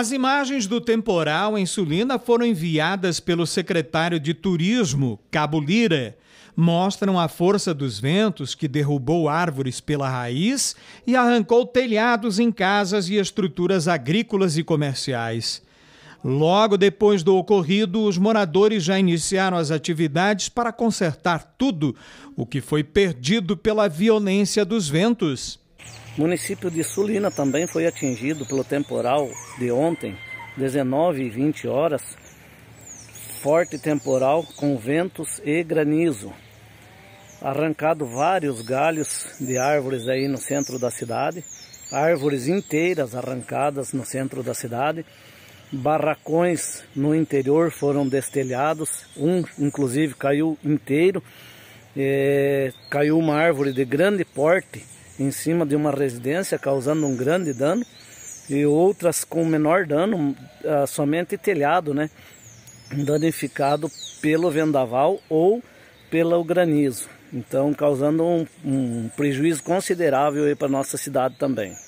As imagens do temporal em Sulina foram enviadas pelo secretário de Turismo, Cabo Lira. Mostram a força dos ventos que derrubou árvores pela raiz e arrancou telhados em casas e estruturas agrícolas e comerciais. Logo depois do ocorrido, os moradores já iniciaram as atividades para consertar tudo o que foi perdido pela violência dos ventos. O município de Sulina também foi atingido pelo temporal de ontem, 19 e 20 horas, forte temporal com ventos e granizo. Arrancado vários galhos de árvores aí no centro da cidade, árvores inteiras arrancadas no centro da cidade, barracões no interior foram destelhados, um inclusive caiu inteiro, é, caiu uma árvore de grande porte em cima de uma residência, causando um grande dano, e outras com menor dano, ah, somente telhado, né? Danificado pelo vendaval ou pelo granizo. Então, causando um, um prejuízo considerável para nossa cidade também.